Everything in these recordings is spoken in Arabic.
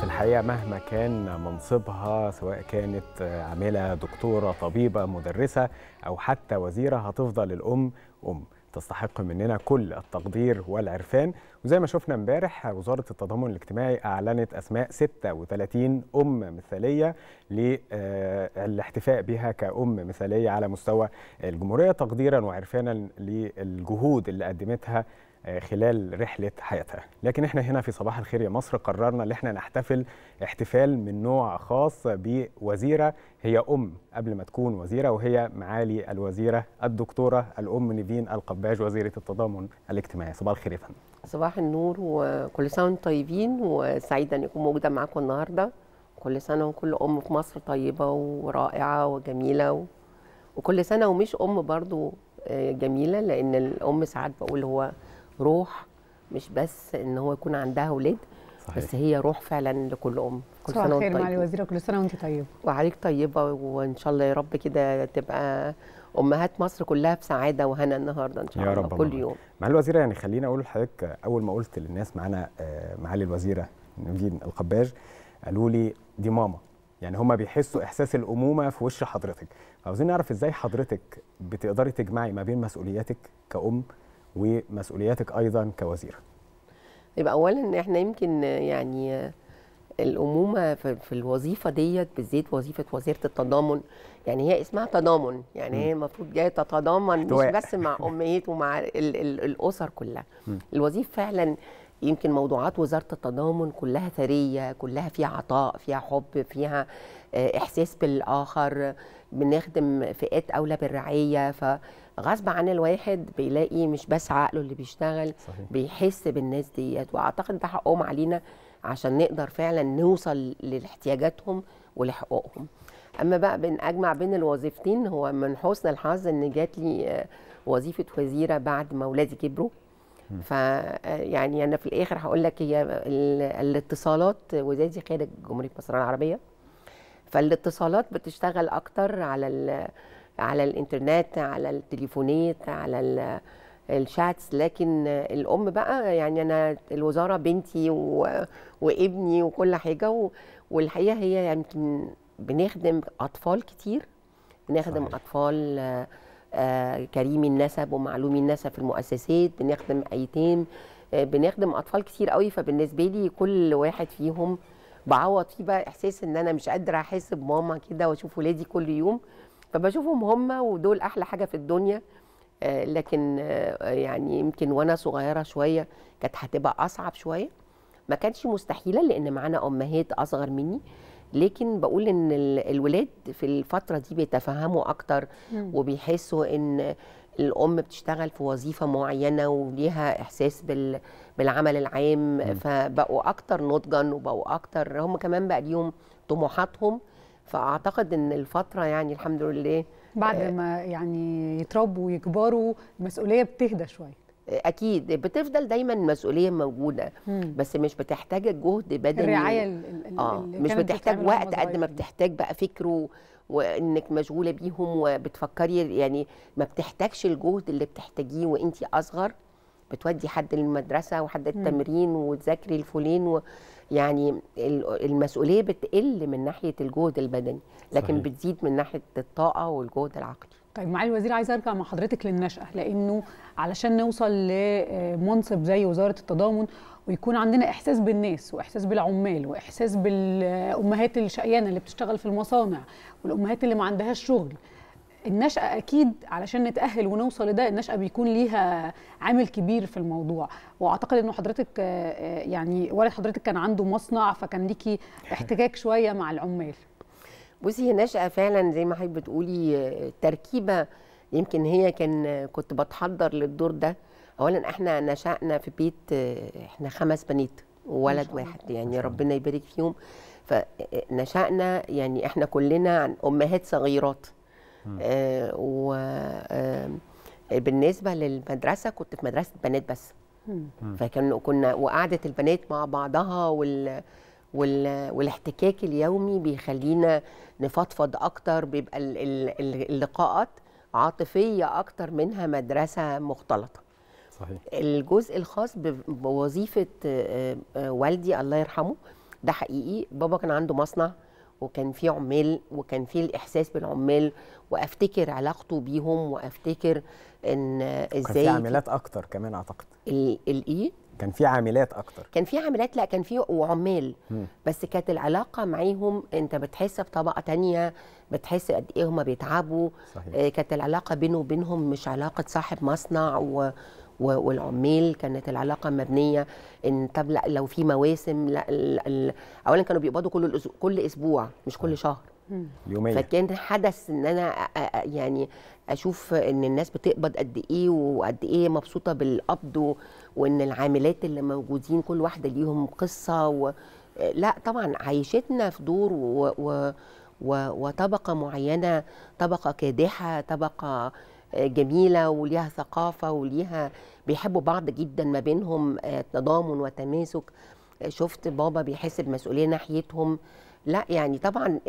في الحقيقة مهما كان منصبها سواء كانت عاملة دكتورة طبيبة مدرسة أو حتى وزيرة هتفضل الأم أم تستحق مننا كل التقدير والعرفان وزي ما شفنا امبارح وزارة التضامن الاجتماعي أعلنت أسماء 36 أم مثالية للاحتفاء بها كأم مثالية على مستوى الجمهورية تقديرا وعرفانا للجهود اللي قدمتها آه، خلال رحله حياتها لكن احنا هنا في صباح الخير يا مصر قررنا ان احنا نحتفل احتفال من نوع خاص بوزيره هي ام قبل ما تكون وزيره وهي معالي الوزيره الدكتوره الام نيفين القباج وزيره التضامن الاجتماعي صباح الخير يا فندم صباح النور وكل سنه وانتم طيبين وسعيده ان اكون موجوده معاكم النهارده كل سنه وكل ام في مصر طيبه ورائعه وجميله و... وكل سنه ومش ام برضو آه، جميله لان الام ساعات بقول هو روح مش بس ان هو يكون عندها اولاد صحيح. بس هي روح فعلا لكل ام كل سنه وانت طيبه الوزيره كل سنه وانت طيبه وعليك طيبه وان شاء الله يا رب كده تبقى امهات مصر كلها بسعاده وهنا النهارده ان شاء يا الله رب كل الله. يوم معالي الوزيره يعني خليني اقول لحضرتك اول ما قلت للناس معانا آه، معالي الوزيره نجيب القباج قالوا لي دي ماما يعني هما بيحسوا احساس الامومه في وش حضرتك عاوزين نعرف ازاي حضرتك بتقدري تجمعي ما بين مسؤولياتك كأم ومسؤولياتك ايضا كوزيره يبقى اولا احنا يمكن يعني الامومه في الوظيفه ديت بالذات وظيفه وزيره التضامن يعني هي اسمها تضامن يعني م. هي المفروض جايه تتضامن مش بس مع امهات ومع الـ الـ الاسر كلها م. الوظيفه فعلا يمكن موضوعات وزاره التضامن كلها ثريه كلها فيها عطاء فيها حب فيها آه، احساس بالاخر بنخدم فئات اولى بالرعايه ف غصب عن الواحد بيلاقي مش بس عقله اللي بيشتغل صحيح. بيحس بالناس ديت واعتقد ده حقهم علينا عشان نقدر فعلا نوصل لاحتياجاتهم ولحقوقهم اما بقى بين اجمع بين الوظيفتين هو من حسن الحظ ان جات لي آه، وظيفه وزيره بعد ما اولادي كبروا ف آه، يعني انا في الاخر هقول لك هي الاتصالات وزادي خارج جمهوريه مصر العربيه فالاتصالات بتشتغل اكتر على على الانترنت على التليفونات على الشاتس لكن الام بقى يعني انا الوزاره بنتي و... وابني وكل حاجه و... والحقيقه هي يمكن يعني بنخدم اطفال كتير بنخدم صحيح. اطفال آه، كريمي النسب ومعلومي النسب في المؤسسات بنخدم ايتام آه، بنخدم اطفال كتير قوي فبالنسبه لي كل واحد فيهم بعوض فيه بقى احساس ان انا مش قادره احس بماما كده واشوف ولادي كل يوم فبشوفهم هم ودول احلى حاجه في الدنيا آه، لكن آه، يعني يمكن وانا صغيره شويه كانت هتبقى اصعب شويه ما كانش مستحيله لان معانا امهات اصغر مني لكن بقول ان الولاد في الفتره دي بيتفهموا اكتر وبيحسوا ان الام بتشتغل في وظيفه معينه وليها احساس بال بالعمل العام فبقوا اكتر نضجا وبقوا اكتر هم كمان بقى ليهم طموحاتهم فاعتقد ان الفتره يعني الحمد لله بعد آه، ما يعني يتربوا ويكبروا المسؤوليه بتهدى شويه اكيد بتفضل دايما المسؤوليه موجوده بس مش بتحتاج جهد بدني الرعايه اللي ال آه مش بتحتاج وقت قد ما بتحتاج بقى فكره وانك مشغوله بيهم وبتفكري يعني ما بتحتاجش الجهد اللي بتحتاجيه وانت اصغر بتودي حد المدرسه وحد التمرين وتذاكري الفولين و... يعني المسؤوليه بتقل من ناحيه الجهد البدني لكن صحيح. بتزيد من ناحيه الطاقه والجهد العقلي طيب معالي الوزير عايزه ارجع مع حضرتك للنشأة لانه علشان نوصل لمنصب زي وزاره التضامن ويكون عندنا احساس بالناس واحساس بالعمال واحساس بالامهات الشقيانه اللي بتشتغل في المصانع والامهات اللي ما عندهاش شغل النشأة أكيد علشان نتأهل ونوصل لده النشأة بيكون ليها عامل كبير في الموضوع وأعتقد إنه حضرتك آه، يعني والد حضرتك كان عنده مصنع فكان ليكي احتكاك شوية مع العمال بصي هي النشأة فعلا زي ما حضرتك بتقولي تركيبة يمكن هي كان كنت بتحضر للدور ده أولا إحنا نشأنا في بيت آه، إحنا خمس بنات وولد واحد يعني ربنا يبارك فيهم فنشأنا آه، يعني إحنا كلنا عن أمهات صغيرات آه، وبالنسبه آه، للمدرسه كنت في مدرسه بنات بس فكنا كنا وقعده البنات مع بعضها وال وال... والاحتكاك اليومي بيخلينا نفضفض اكتر بيبقى اللقاءات عاطفيه اكتر منها مدرسه مختلطه صحيح. الجزء الخاص بوظيفه آه، والدي الله يرحمه ده حقيقي بابا كان عنده مصنع وكان في عمال وكان في الاحساس بالعمال وافتكر علاقته بيهم وافتكر ان ازاي كان في عاملات اكتر كمان اعتقد الايه كان في عاملات اكتر كان في عاملات لا كان في وعمال بس كانت العلاقه معاهم انت بتحس بطبقه تانية بتحس قد ايه هما بيتعبوا صحيح. آه، كانت العلاقه بينه وبينهم مش علاقه صاحب مصنع و والعمال كانت العلاقه مبنيه ان طب لا لو في مواسم لا اولا كانوا بيقبضوا كل كل اسبوع مش كل شهر يومين فكان حدث ان انا يعني اشوف ان الناس بتقبض قد ايه وقد ايه مبسوطه بالقبض وان العاملات اللي موجودين كل واحده ليهم قصه و... لا طبعا عيشتنا في دور و... و... وطبقه معينه طبقه كادحه طبقه جميله وليها ثقافه وليها بيحبوا بعض جدا ما بينهم آه، تضامن وتماسك شفت بابا بيحس بمسؤوليه ناحيتهم لا يعني طبعا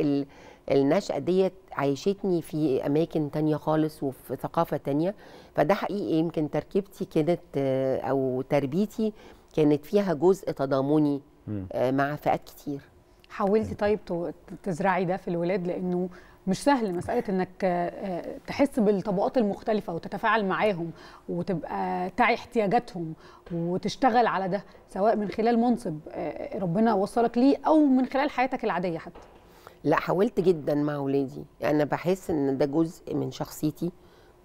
النشأة ديت عيشتني في أماكن تانية خالص وفي ثقافة تانية فده حقيقي يمكن تركيبتي كانت آه، أو تربيتي كانت فيها جزء تضامني آه، مع فئات كتير حاولتي طيب تزرعي ده في الولاد لأنه مش سهل مساله انك آه، تحس بالطبقات المختلفه وتتفاعل معاهم وتبقى تعي احتياجاتهم وتشتغل على ده سواء من خلال منصب آه، ربنا وصلك ليه او من خلال حياتك العاديه حتى لا حاولت جدا مع ولادي انا بحس ان ده جزء من شخصيتي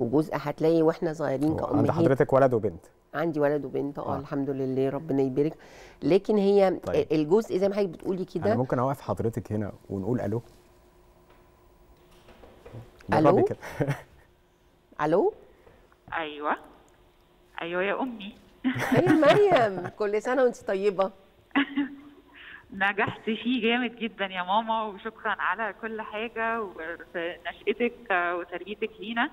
وجزء هتلاقي واحنا صغيرين كأمهات عند حضرتك ولد وبنت عندي ولد وبنت آه،, اه الحمد لله ربنا يبارك لكن هي طيب. الجزء زي ما حضرتك بتقولي كده انا ممكن اوقف حضرتك هنا ونقول الو الو الو ايوه ايوه يا امي هي مريم كل سنه وانت طيبه نجحت فيه جامد جدا يا ماما وشكرا على كل حاجه وفي نشأتك وتربيتك لينا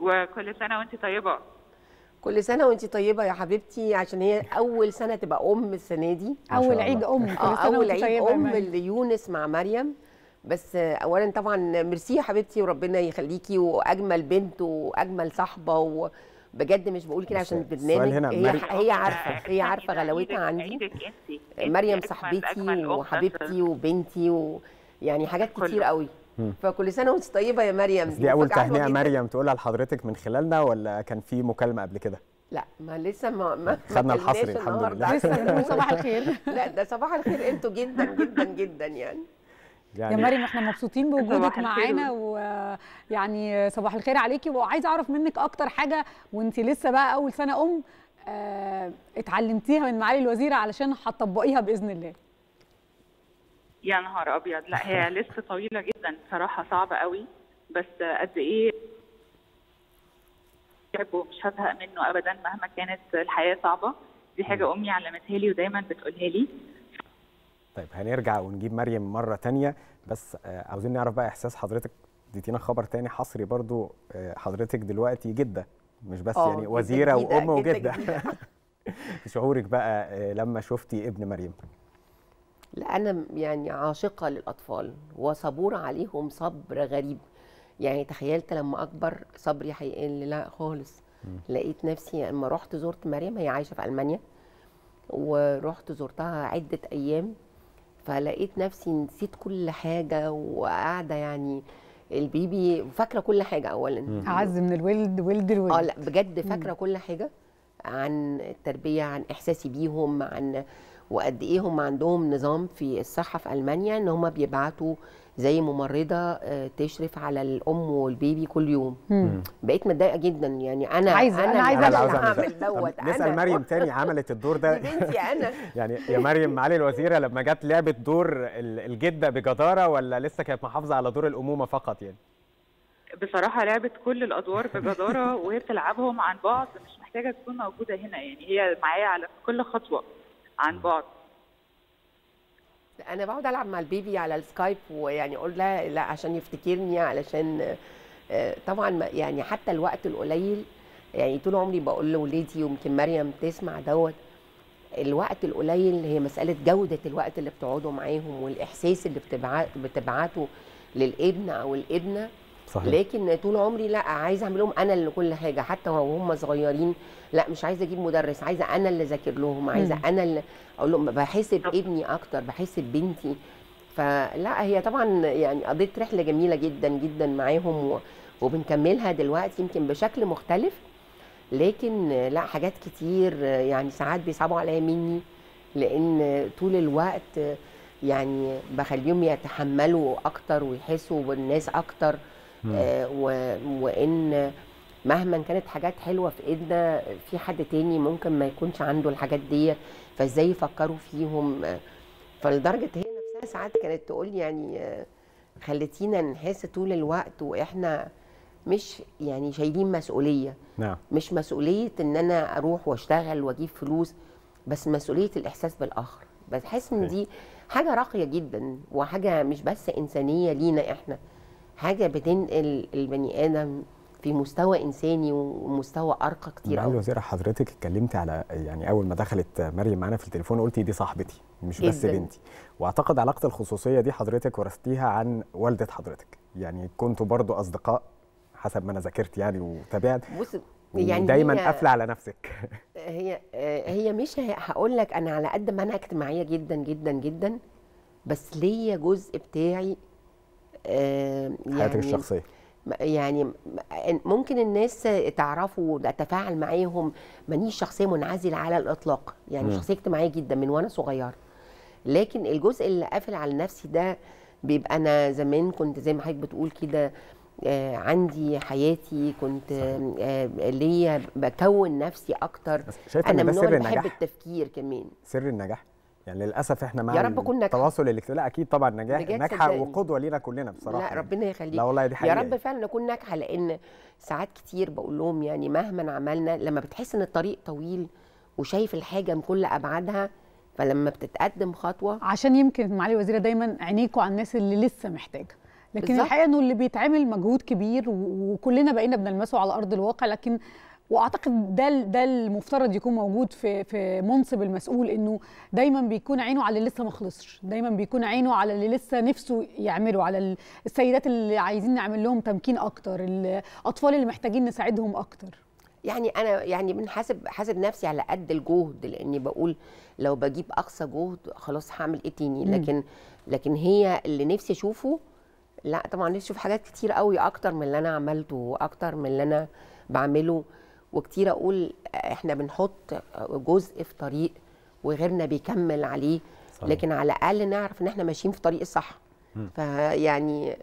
وكل سنه وانت طيبه كل سنه وانت طيبه يا حبيبتي عشان هي اول سنه تبقى ام السنه دي اول عيد ام آه، اول عيد ام ليونس مع مريم بس اولا طبعا ميرسي يا حبيبتي وربنا يخليكي واجمل بنت واجمل صاحبه و... بجد مش بقول كده عشان البرنامج هي هي عارفه هي عارفه غلاوتها عندي مريم صاحبتي وحبيبتي وبنتي ويعني حاجات كتير قوي فكل سنه وانت طيبه يا مريم دي, دي اول تهنئه مريم تقولها لحضرتك من خلالنا ولا كان في مكالمه قبل كده لا ما لسه ما ما خدنا الحصري الحمد لله لسه صباح الخير لا ده صباح الخير انتوا جدا جدا جدا يعني يعني يا مريم احنا مبسوطين بوجودك معانا ويعني صباح الخير عليكي وعايزه اعرف منك اكتر حاجه وانت لسه بقى اول سنه ام اه اتعلمتيها من معالي الوزيره علشان هتطبقيها باذن الله يا نهار ابيض لا هي لسه طويله جدا صراحه صعبه قوي بس قد ايه ومش هزهق منه ابدا مهما كانت الحياه صعبه دي حاجه امي علمتها لي ودايما بتقولها لي طيب هنرجع ونجيب مريم مره تانية بس آه، عاوزين نعرف بقى احساس حضرتك اديتينا خبر تاني حصري برضو آه، حضرتك دلوقتي جده مش بس آه، يعني وزيره جدا وام وجده شعورك بقى لما شفتي ابن مريم لا انا يعني عاشقه للاطفال وصبوره عليهم صبر غريب يعني تخيلت لما اكبر صبري هيقل لا خالص لقيت نفسي لما رحت زرت مريم هي عايشه في المانيا ورحت زرتها عده ايام فلقيت نفسي نسيت كل حاجه وقاعده يعني البيبي فاكره كل حاجه اولا اعز من الولد ولد الولد اه لا بجد فاكره كل حاجه عن التربيه عن احساسي بيهم عن وقد ايه هم عندهم نظام في الصحه في المانيا ان هم بيبعتوا زي ممرضه آه، تشرف على الام والبيبي كل يوم مم. بقيت متضايقه جدا يعني انا عايزه انا, أنا عايزه أنا عايز اعمل دوت نسال مريم تاني عملت الدور ده بنتي انا يعني يا مريم معالي الوزيره لما جت لعبت دور الجده بجداره ولا لسه كانت محافظه على دور الامومه فقط يعني بصراحة لعبت كل الأدوار بجدارة وهي بتلعبهم عن بعض مش محتاجة تكون موجودة هنا يعني هي معايا على كل خطوة عن آه. بعد انا بقعد العب مع البيبي على السكايب ويعني اقول لها لا عشان يفتكرني علشان آه، طبعا يعني حتى الوقت القليل يعني طول عمري بقول لولادي ويمكن مريم تسمع دوت الوقت القليل هي مساله جوده الوقت اللي بتقعدوا معاهم والاحساس اللي بتبعته للابن او الابنه صحيح. لكن طول عمري لا عايزه اعمل لهم انا اللي كل حاجه حتى وهم صغيرين لا مش عايزه اجيب مدرس عايزه انا اللي اذاكر لهم عايزه انا اللي اقول لهم بحس بابني اكتر بحس ببنتي فلا هي طبعا يعني قضيت رحله جميله جدا جدا معاهم وبنكملها دلوقتي يمكن بشكل مختلف لكن لا حاجات كتير يعني ساعات بيصعبوا عليا مني لان طول الوقت يعني بخليهم يتحملوا اكتر ويحسوا بالناس اكتر آه، وان مهما كانت حاجات حلوه في ايدنا في حد تاني ممكن ما يكونش عنده الحاجات دي فازاي يفكروا فيهم فلدرجه هي نفسها ساعات كانت تقول يعني آه، خلتينا نحس طول الوقت واحنا مش يعني شايلين مسؤوليه نعم. مش مسؤوليه ان انا اروح واشتغل واجيب فلوس بس مسؤوليه الاحساس بالاخر بحس ان دي حاجه راقيه جدا وحاجه مش بس انسانيه لينا احنا حاجه بتنقل البني ادم في مستوى انساني ومستوى ارقى كتير قوي الوزيره حضرتك اتكلمتي على يعني اول ما دخلت مريم معانا في التليفون قلتي دي صاحبتي مش بس بنتي واعتقد علاقه الخصوصيه دي حضرتك ورثتيها عن والده حضرتك يعني كنتوا برضو اصدقاء حسب ما انا ذاكرت يعني وتابعت بص يعني دايما قافله على نفسك هي آه، هي مش هقول لك انا على قد ما انا اجتماعيه جدا جدا جدا بس ليا جزء بتاعي آه، يعني حياتك الشخصيه يعني ممكن الناس تعرفوا اتفاعل معاهم مانيش شخصيه منعزله على الاطلاق يعني م. شخصيه اجتماعيه جدا من وانا صغيره لكن الجزء اللي قافل على نفسي ده بيبقى انا زمان كنت زي ما حضرتك بتقول كده آه عندي حياتي كنت آه ليا بكون نفسي اكتر انا من سر النجاح بحب التفكير كمان سر النجاح يعني للاسف احنا مع يا رب كنا التواصل الالكتروني لا اكيد طبعا نجاح ناجحه وقدوه لينا كلنا بصراحه لا يعني. ربنا يخليك لا والله دي حقيقة. يا رب فعلا نكون ناجحه لان ساعات كتير بقول لهم يعني مهما عملنا لما بتحس ان الطريق طويل وشايف الحاجه من كل ابعادها فلما بتتقدم خطوه عشان يمكن معالي الوزيره دايما عينيكوا على الناس اللي لسه محتاجه لكن بالزبط. الحقيقه انه اللي بيتعمل مجهود كبير وكلنا بقينا بنلمسه على ارض الواقع لكن واعتقد ده ده المفترض يكون موجود في في منصب المسؤول انه دايما بيكون عينه على اللي لسه ما خلصش دايما بيكون عينه على اللي لسه نفسه يعمله على السيدات اللي عايزين نعمل لهم تمكين اكتر الاطفال اللي محتاجين نساعدهم اكتر يعني انا يعني من حاسب حاسب نفسي على قد الجهد لاني بقول لو بجيب اقصى جهد خلاص هعمل ايه تاني لكن لكن هي اللي نفسي اشوفه لا طبعا نفسي اشوف حاجات كتير قوي اكتر من اللي انا عملته واكتر من اللي انا بعمله وكتير اقول آه، احنا بنحط جزء في طريق وغيرنا بيكمل عليه صحيح. لكن على الاقل نعرف ان احنا ماشيين في طريق الصح فيعني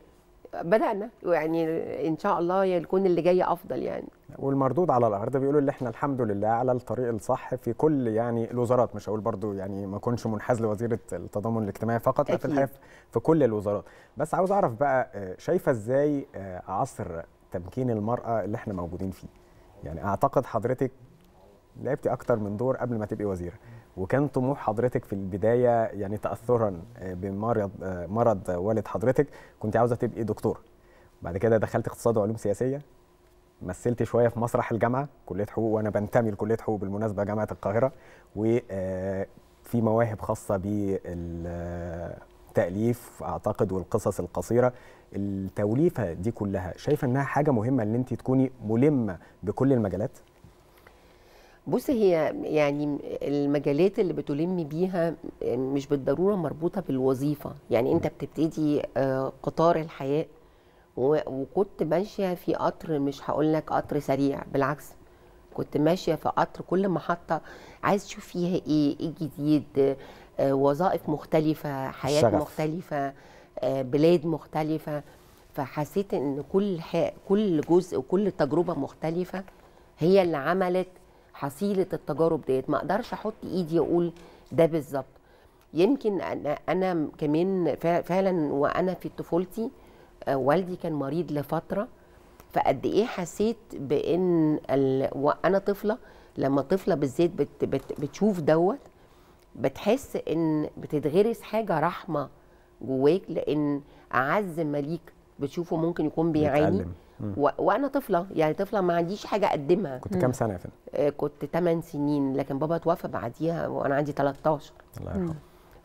بدانا يعني ان شاء الله يكون اللي جاي افضل يعني والمردود على الارض بيقولوا ان احنا الحمد لله على الطريق الصح في كل يعني الوزارات مش هقول برضو يعني ما اكونش منحاز لوزيره التضامن الاجتماعي فقط في الحياه في كل الوزارات بس عاوز اعرف بقى آه، شايفه ازاي آه، عصر تمكين المراه اللي احنا موجودين فيه يعني اعتقد حضرتك لعبتي اكتر من دور قبل ما تبقي وزيره وكان طموح حضرتك في البدايه يعني تاثرا آه، بمرض آه، مرض والد حضرتك كنت عاوزه تبقي دكتوره بعد كده دخلت اقتصاد وعلوم سياسيه مثلت شويه في مسرح الجامعه كليه حقوق وانا بنتمي لكليه حقوق بالمناسبه جامعه القاهره وفي آه، مواهب خاصه بال التاليف اعتقد والقصص القصيره التوليفه دي كلها شايفه انها حاجه مهمه ان انت تكوني ملمه بكل المجالات بص هي يعني المجالات اللي بتلم بيها مش بالضروره مربوطه بالوظيفه يعني انت بتبتدي آه، قطار الحياه وكنت ماشيه في قطر مش هقول لك قطر سريع بالعكس كنت ماشيه في قطر كل محطه عايز تشوف فيها ايه ايه جديد آه، وظائف مختلفه حياه الشغف. مختلفه آه، بلاد مختلفه فحسيت ان كل كل جزء وكل تجربه مختلفه هي اللي عملت حصيله التجارب ديت ما اقدرش احط ايدي اقول ده بالظبط يمكن انا انا كمان فعلا وانا في طفولتي آه، والدي كان مريض لفتره فقد ايه حسيت بان وانا طفله لما طفله بالذات بت... بت... بتشوف دوت بتحس ان بتتغرس حاجه رحمه جواك لان اعز ما ليك بتشوفه ممكن يكون بيعاني و... وانا طفله يعني طفله ما عنديش حاجه اقدمها كنت كام سنه يا فندم؟ آه كنت 8 سنين لكن بابا توفى بعديها وانا عندي 13 الله يرحمه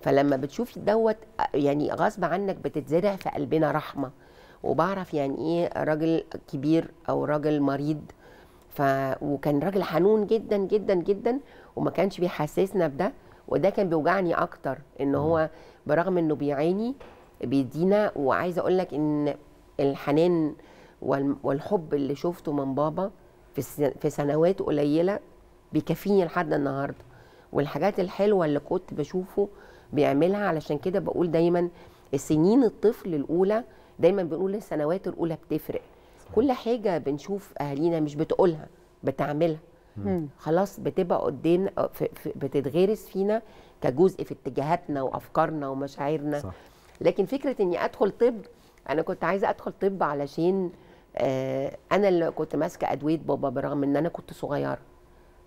فلما بتشوفي دوت آه، يعني غصب عنك بتتزرع في قلبنا رحمه وبعرف يعني ايه راجل كبير او راجل مريض ف وكان راجل حنون جدا جدا جدا وما كانش بيحسسنا بده وده كان بيوجعني اكتر ان هو برغم انه بيعاني بيدينا وعايزه اقول لك ان الحنان والحب اللي شفته من بابا في سنوات قليله بيكفيني لحد النهارده والحاجات الحلوه اللي كنت بشوفه بيعملها علشان كده بقول دايما السنين الطفل الاولى دايما بنقول السنوات الاولى بتفرق كل حاجه بنشوف اهالينا مش بتقولها بتعملها خلاص بتبقى قدام آه، بتتغرس فينا كجزء في اتجاهاتنا وافكارنا ومشاعرنا صح. لكن فكره اني ادخل طب انا كنت عايزه ادخل طب علشان آه انا اللي كنت ماسكه ادويه بابا برغم ان انا كنت صغيره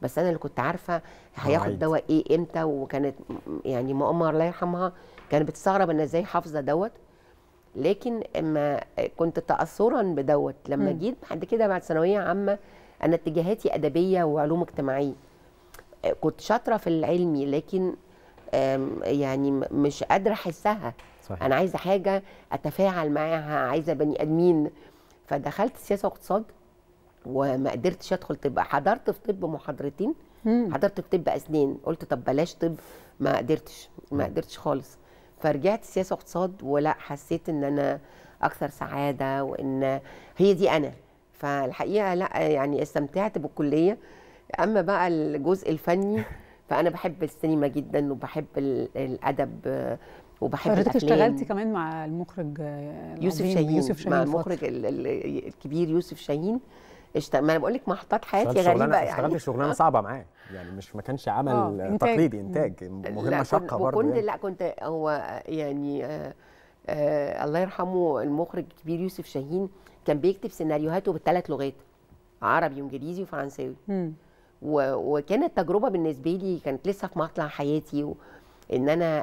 بس انا اللي كنت عارفه هياخد دواء ايه امتى وكانت يعني ماما الله يرحمها كانت بتستغرب انا ازاي حافظه دوت لكن اما كنت تاثرا بدوت لما م. جيت بعد كده بعد ثانويه عامه انا اتجاهاتي ادبيه وعلوم اجتماعيه آه، كنت شاطره في العلمي لكن يعني مش قادره احسها صحيح. انا عايزه حاجه اتفاعل معاها عايزه بني ادمين فدخلت سياسه واقتصاد وما قدرتش ادخل طب حضرت في طب محاضرتين حضرت في طب اسنان قلت طب بلاش طب ما قدرتش ما قدرتش خالص فرجعت سياسه واقتصاد ولا حسيت ان انا اكثر سعاده وان هي دي انا فالحقيقه لا يعني استمتعت بالكليه اما بقى الجزء الفني فانا بحب السينما جدا وبحب الادب وبحب حضرتك اشتغلتي كمان مع المخرج يوسف شاهين يوسف شاهين مع المخرج الكبير يوسف شاهين ما انا بقول لك محطات حياتي غريبه يعني اشتغلت شغلانه صعبه معاه يعني مش ما كانش عمل آه. تقليدي انتاج مهمه شاقه برضه كنت يعني. لا كنت هو يعني آه آه الله يرحمه المخرج الكبير يوسف شاهين كان بيكتب سيناريوهاته بالثلاث لغات عربي وانجليزي وفرنساوي وكانت تجربه بالنسبه لي كانت لسه في مطلع حياتي و... ان انا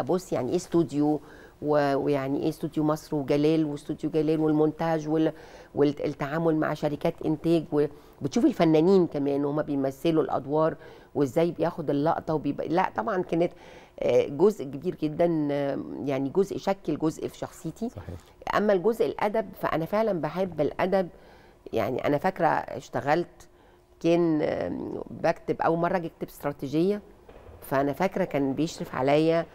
ابص يعني ايه استوديو ويعني ايه استوديو مصر وجلال واستوديو جلال والمونتاج وال... والتعامل مع شركات انتاج وبتشوف الفنانين كمان وهم بيمثلوا الادوار وازاي بياخد اللقطه وبيبقى لا طبعا كانت آه، جزء كبير جدا آه، يعني جزء شكل جزء في شخصيتي صحيح. اما الجزء الادب فانا فعلا بحب الادب يعني انا فاكره اشتغلت كان آه، بكتب اول مره اجي اكتب استراتيجيه فانا فاكره كان بيشرف عليا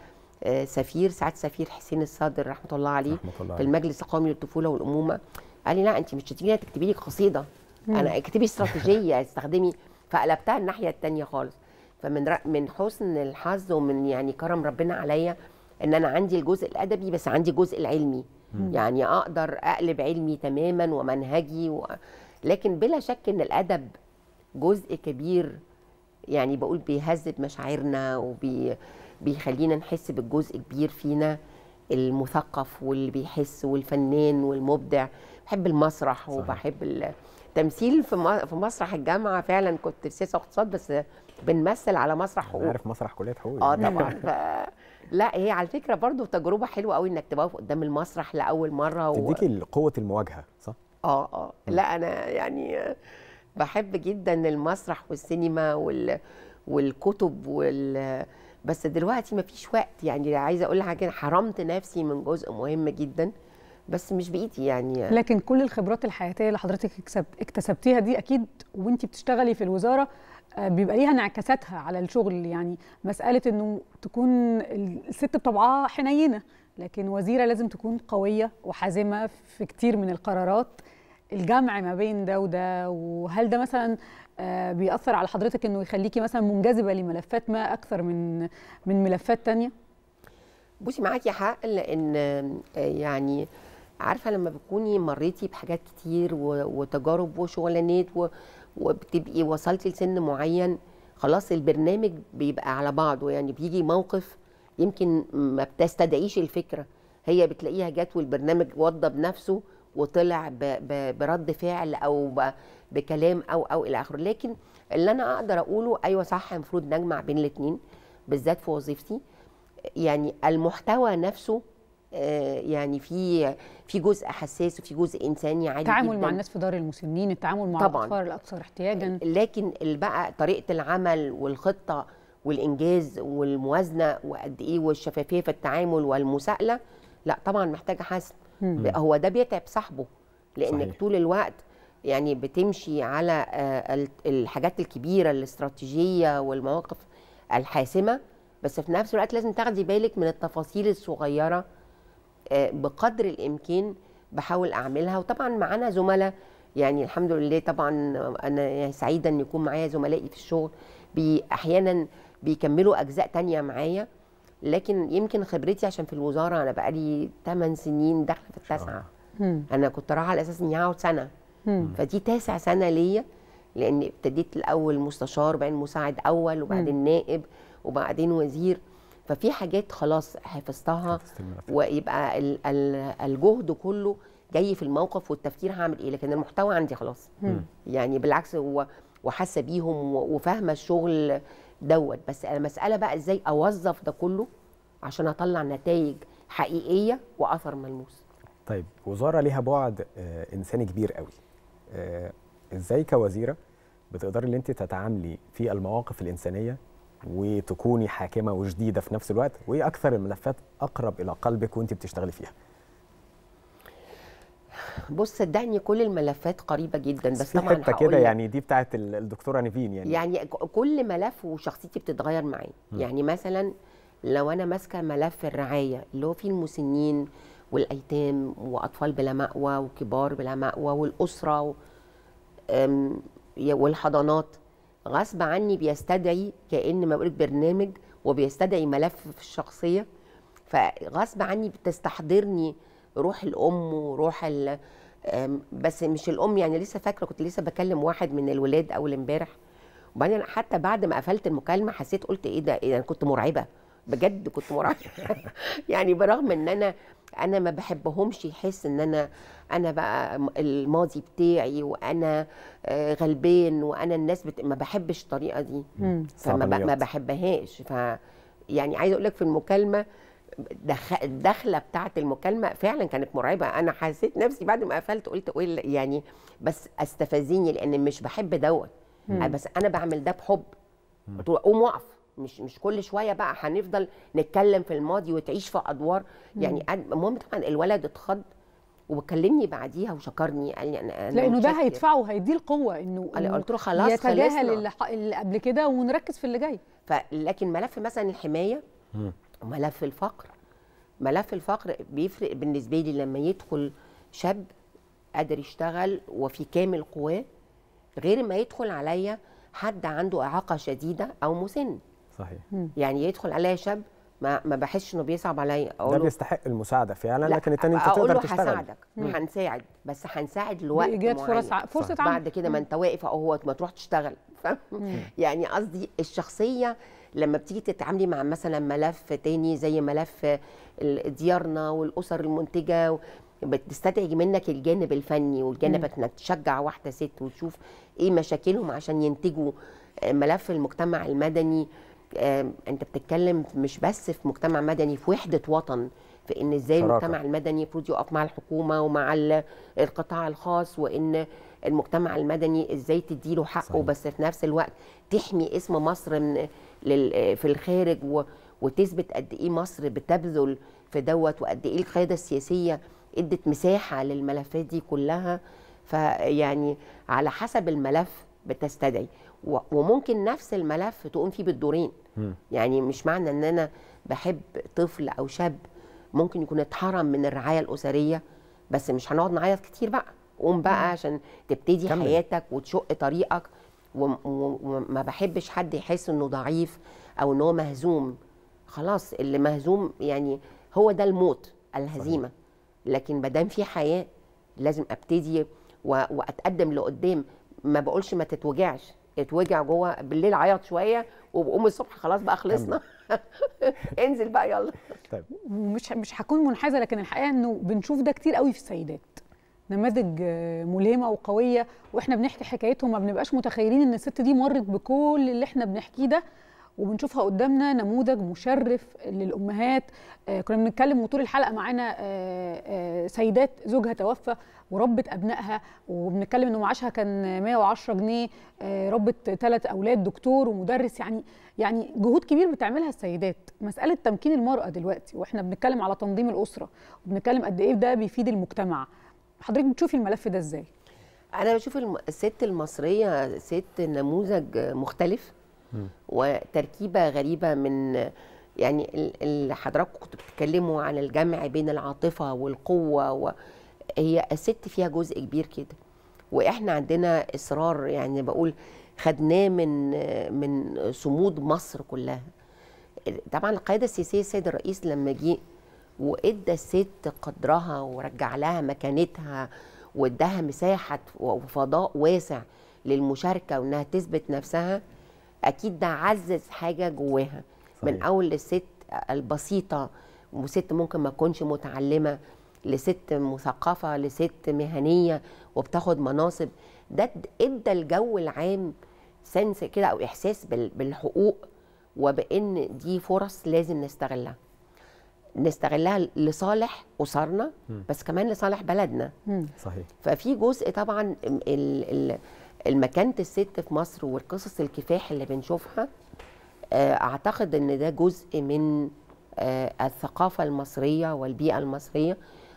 سفير سعاده سفير حسين الصادر رحمه الله عليه رحمة الله في المجلس القومي للطفوله والامومه قال لي لا انت مش هتيجي تكتبي لي قصيده انا اكتبي استراتيجيه استخدمي فقلبتها الناحيه الثانيه خالص فمن من حسن الحظ ومن يعني كرم ربنا عليا ان انا عندي الجزء الادبي بس عندي الجزء العلمي يعني اقدر اقلب علمي تماما ومنهجي و... لكن بلا شك ان الادب جزء كبير يعني بقول بيهذب مشاعرنا وبيخلينا وبي... نحس بالجزء كبير فينا المثقف واللي بيحس والفنان والمبدع بحب المسرح وبحب التمثيل في مسرح الجامعه فعلا كنت في سياسه واقتصاد بس بنمثل على مسرح حقوق عارف مسرح كليه حقوق اه يعني. طبعا ف... لا هي على فكره برضو تجربه حلوه قوي انك تبقى قدام المسرح لاول مره و... تديكي قوه المواجهه صح اه اه لا انا يعني بحب جدا المسرح والسينما وال... والكتب وال بس دلوقتي مفيش وقت يعني عايزه اقول لحضرتك حرمت نفسي من جزء مهم جدا بس مش بايدي يعني لكن كل الخبرات الحياتيه اللي حضرتك اكتسبتيها دي اكيد وانت بتشتغلي في الوزاره آه، بيبقى ليها انعكاساتها على الشغل يعني مساله انه تكون الست بطبعها حنينه لكن وزيره لازم تكون قويه وحازمه في كتير من القرارات الجمع ما بين ده وده وهل ده مثلا آه، بيأثر على حضرتك انه يخليكي مثلا منجذبه لملفات ما اكثر من من ملفات تانية بصي معاكي حق لان آه، يعني عارفه لما بتكوني مريتي بحاجات كتير وتجارب وشغلانات وبتبقي وصلتي لسن معين خلاص البرنامج بيبقى على بعضه يعني بيجي موقف يمكن ما بتستدعيش الفكره هي بتلاقيها جت والبرنامج وضى بنفسه وطلع بـ بـ برد فعل او بكلام او او الى اخره لكن اللي انا اقدر اقوله ايوه صح المفروض نجمع بين الاثنين بالذات في وظيفتي يعني المحتوى نفسه آه، يعني في في جزء حساس وفي جزء انساني عالي التعامل مع الناس في دار المسنين التعامل مع طبعاً. الاطفال الاكثر احتياجا آه، لكن بقى طريقه العمل والخطه والانجاز والموازنه وقد ايه والشفافيه في التعامل والمساءله لا طبعا محتاجه حسن هو ده بيتعب صاحبه لانك صحيح. طول الوقت يعني بتمشي على آه، الحاجات الكبيره الاستراتيجيه والمواقف الحاسمه بس في نفس الوقت لازم تاخدي بالك من التفاصيل الصغيره آه، بقدر الامكان بحاول اعملها وطبعا معانا زملاء يعني الحمد لله طبعا انا يعني سعيده ان يكون معايا زملائي في الشغل بي احيانا بيكملوا اجزاء تانية معايا لكن يمكن خبرتي عشان في الوزاره انا بقالي 8 سنين داخله في التاسعه انا كنت رايحه على اساس اني هقعد سنه فدي تاسع سنه ليا لان ابتديت الاول مستشار بعدين مساعد اول وبعدين نائب وبعدين وزير ففي حاجات خلاص حفظتها ويبقى الجهد كله جاي في الموقف والتفكير هعمل ايه لكن المحتوى عندي خلاص مم. يعني بالعكس هو وحاسه بيهم وفاهمه الشغل دوت بس المساله بقى ازاي اوظف ده كله عشان اطلع نتائج حقيقيه واثر ملموس طيب وزاره ليها بعد آه، انساني كبير قوي آه، ازاي كوزيره بتقدري ان انت تتعاملي في المواقف الانسانيه وتكوني حاكمه وشديده في نفس الوقت وايه اكثر الملفات اقرب الى قلبك وانت بتشتغلي فيها بص صدقني كل الملفات قريبه جدا بس طبعا حته كده يعني دي بتاعه الدكتوره نيفين يعني يعني كل ملف وشخصيتي بتتغير معاه يعني مثلا لو انا ماسكه ملف الرعايه اللي هو فيه المسنين والايتام واطفال بلا ماوى وكبار بلا ماوى والاسره والحضانات غصب عني بيستدعي كأن ما بقولك برنامج وبيستدعي ملف في الشخصية فغصب عني بتستحضرني روح الأم وروح ال بس مش الأم يعني لسه فاكرة كنت لسه بكلم واحد من الولاد أول امبارح وبعدين حتى بعد ما قفلت المكالمة حسيت قلت إيه ده إيه أنا كنت مرعبة بجد كنت مرعبه يعني برغم ان انا انا ما بحبهمش يحس ان انا انا بقى الماضي بتاعي وانا آه، غلبان وانا الناس بت... ما بحبش الطريقه دي فما ب... ما بحبهاش ف يعني عايزه اقول لك في المكالمه دخ... الدخله بتاعه المكالمه فعلا كانت مرعبه انا حسيت نفسي بعد ما قفلت قلت إيه يعني بس استفزيني لان مش بحب دوت بس انا بعمل ده بحب قوم واقف مش مش كل شويه بقى هنفضل نتكلم في الماضي وتعيش في ادوار يعني المهم طبعا الولد اتخض وكلمني بعديها وشكرني قال لي انا لانه ده هيدفعه وهيديه القوه انه قلت له خلاص يتجاهل اللي قبل كده ونركز في اللي جاي لكن ملف مثلا الحمايه وملف الفقر ملف الفقر بيفرق بالنسبه لي لما يدخل شاب قادر يشتغل وفي كامل قواه غير ما يدخل عليا حد عنده اعاقه شديده او مسن صحيح يعني يدخل عليا شاب ما ما بحسش انه بيصعب عليا اقول ده بيستحق المساعده فعلا لكن التاني انت تقدر تشتغل هساعدك هنساعد بس هنساعد لوقت بايجاد فرص ع... فرصه عمل بعد كده ما انت واقف اهو ما تروح تشتغل يعني قصدي الشخصيه لما بتيجي تتعاملي مع مثلا ملف تاني زي ملف ديارنا والاسر المنتجه بتستدعي منك الجانب الفني والجانب انك تشجع واحده ست وتشوف ايه مشاكلهم عشان ينتجوا ملف المجتمع المدني انت بتتكلم مش بس في مجتمع مدني في وحده وطن في ان ازاي المجتمع المدني المفروض يقف مع الحكومه ومع القطاع الخاص وان المجتمع المدني ازاي تديله حقه صحيح. بس في نفس الوقت تحمي اسم مصر من في الخارج وتثبت قد ايه مصر بتبذل في دوت وقد ايه القياده السياسيه ادت مساحه للملفات دي كلها فيعني على حسب الملف بتستدعي وممكن نفس الملف تقوم فيه بالدورين يعني مش معنى ان انا بحب طفل او شاب ممكن يكون اتحرم من الرعايه الاسريه بس مش هنقعد نعيط كتير بقى قوم بقى عشان تبتدي كمل. حياتك وتشق طريقك وما بحبش حد يحس انه ضعيف او ان هو مهزوم خلاص اللي مهزوم يعني هو ده الموت الهزيمه صحيح. لكن ما دام في حياه لازم ابتدي واتقدم لقدام ما بقولش ما تتوجعش اتوجع جوه بالليل عيط شويه وبقوم الصبح خلاص بقى خلصنا انزل بقى يلا طيب ومش مش هكون منحازه لكن الحقيقه انه بنشوف ده كتير قوي في السيدات نماذج آه، ملهمه وقويه واحنا بنحكي حكايتهم ما بنبقاش متخيلين ان الست دي مرت بكل اللي احنا بنحكيه ده وبنشوفها قدامنا نموذج مشرف للامهات آه، كنا بنتكلم وطول الحلقه معانا آه، آه، سيدات زوجها توفى وربت ابنائها وبنتكلم ان معاشها كان 110 جنيه ربت ثلاث اولاد دكتور ومدرس يعني يعني جهود كبير بتعملها السيدات مساله تمكين المراه دلوقتي واحنا بنتكلم على تنظيم الاسره وبنتكلم قد ايه ده بيفيد المجتمع حضرتك بتشوفي الملف ده ازاي انا بشوف الست المصريه ست نموذج مختلف وتركيبه غريبه من يعني اللي حضراتكم كنتوا بتتكلموا عن الجمع بين العاطفه والقوه هي الست فيها جزء كبير كده واحنا عندنا اصرار يعني بقول خدناه من من صمود مصر كلها طبعا القياده السياسيه السيد الرئيس لما جه وادى الست قدرها ورجع لها مكانتها واداها مساحه وفضاء واسع للمشاركه وانها تثبت نفسها اكيد ده عزز حاجه جواها صحيح. من اول الست البسيطه وست ممكن ما تكونش متعلمه لست مثقفه لست مهنيه وبتاخد مناصب ده ادى الجو العام سنس كده او احساس بالحقوق وبان دي فرص لازم نستغلها نستغلها لصالح اسرنا بس كمان لصالح بلدنا صحيح ففي جزء طبعا ال ال المكانه الست في مصر والقصص الكفاح اللي بنشوفها آه، اعتقد ان ده جزء من آه، الثقافه المصريه والبيئه المصريه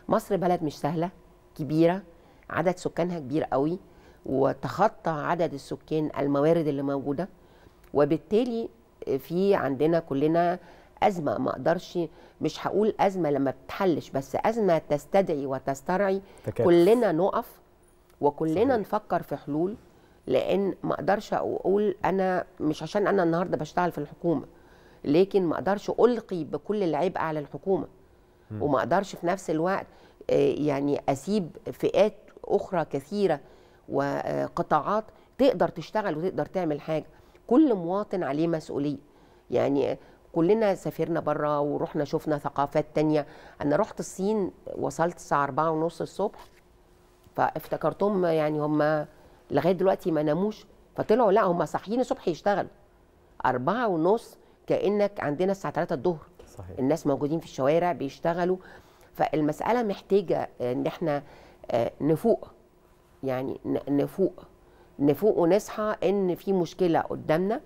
مصر بلد مش سهله كبيره عدد سكانها كبير قوي وتخطى عدد السكان الموارد اللي موجوده وبالتالي آه، في عندنا كلنا ازمه ما اقدرش مش هقول ازمه لما بتحلش بس ازمه تستدعي وتسترعي تكاف. كلنا نقف وكلنا صحيح. نفكر في حلول لان ما اقدرش اقول انا مش عشان انا النهارده بشتغل في الحكومه لكن ما اقدرش القي بكل العبء على الحكومه وما اقدرش في نفس الوقت آه، يعني اسيب فئات اخرى كثيره وقطاعات آه، تقدر تشتغل وتقدر تعمل حاجه كل مواطن عليه مسؤوليه يعني كلنا سافرنا بره ورحنا شفنا ثقافات تانية انا رحت الصين وصلت الساعه 4:30 الصبح فافتكرتهم يعني هم لغايه دلوقتي ما ناموش فطلعوا لا هم صاحيين الصبح يشتغلوا أربعة ونص كأنك عندنا الساعة 3 الظهر صحيح. الناس موجودين في الشوارع بيشتغلوا فالمسألة محتاجة إن احنا آه، نفوق يعني نفوق نفوق ونصحى إن في مشكلة قدامنا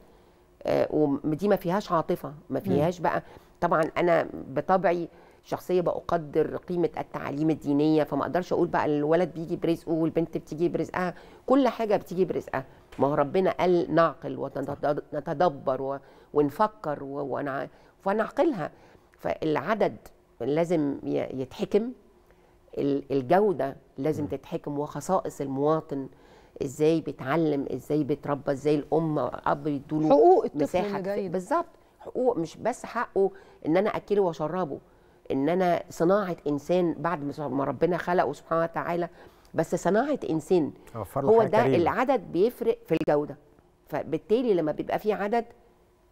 آه، ودي ما فيهاش عاطفة ما فيهاش بقى طبعا أنا بطبعي شخصيه بقدر قيمه التعاليم الدينيه فما اقدرش اقول بقى الولد بيجي برزقه والبنت بتيجي برزقها كل حاجه بتيجي برزقها ما هو ربنا قال نعقل ونتدبر ونفكر فنعقلها فالعدد لازم يتحكم الجوده لازم تتحكم وخصائص المواطن ازاي بيتعلم ازاي بيتربى ازاي الام اب بيدوله حقوق مساحه بالظبط حقوق مش بس حقه ان انا اكله واشربه ان انا صناعه انسان بعد ما ربنا خلقه سبحانه وتعالى بس صناعه انسان هو ده كريم. العدد بيفرق في الجوده فبالتالي لما بيبقى في عدد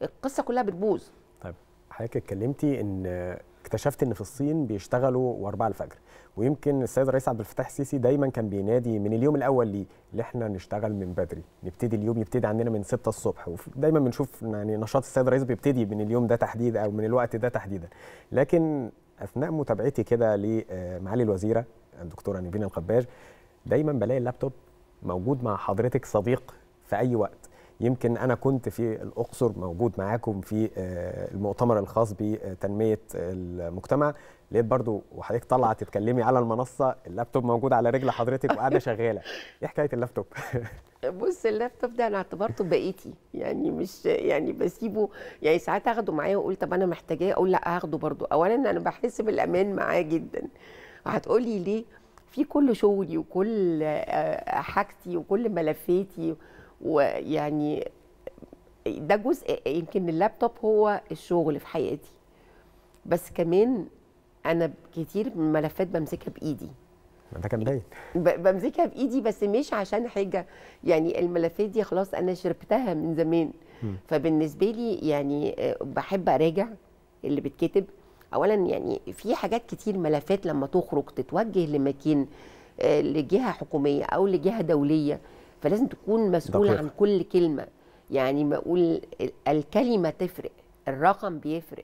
القصه كلها بتبوظ طيب حضرتك اتكلمتي ان اكتشفت ان في الصين بيشتغلوا واربعة الفجر ويمكن السيد الرئيس عبد الفتاح السيسي دايما كان بينادي من اليوم الاول ليه اللي احنا نشتغل من بدري نبتدي اليوم يبتدي عندنا من 6 الصبح ودايما بنشوف يعني نشاط السيد الرئيس بيبتدي من اليوم ده تحديدا او من الوقت ده تحديدا لكن اثناء متابعتي كده لمعالي آه، الوزيره الدكتوره نيفين القباج دايما بلاقي اللابتوب موجود مع حضرتك صديق في اي وقت يمكن انا كنت في الاقصر موجود معاكم في آه، المؤتمر الخاص بتنميه المجتمع لقيت برضو وحضرتك طالعه تتكلمي على المنصه اللابتوب موجود على رجل حضرتك وقاعده شغاله ايه حكايه اللابتوب بص اللابتوب ده انا اعتبرته بقيتي يعني مش يعني بسيبه يعني ساعات اخده معايا واقول طب انا محتاجاه اقول لا هاخده برضو اولا انا بحس بالامان معاه جدا هتقولي ليه في كل شغلي وكل آه، حاجتي وكل ملفاتي ويعني ده جزء يمكن اللابتوب هو الشغل في حياتي بس كمان انا كتير ملفات بمسكها بايدي ده كان باين بمسكها بايدي بس مش عشان حاجه يعني الملفات دي خلاص انا شربتها من زمان م. فبالنسبه لي يعني آه، بحب اراجع اللي بتكتب اولا يعني في حاجات كتير ملفات لما تخرج تتوجه لمكان آه، لجهه حكوميه او لجهه دوليه فلازم تكون مسؤول عن كل كلمه يعني بقول الكلمه تفرق الرقم بيفرق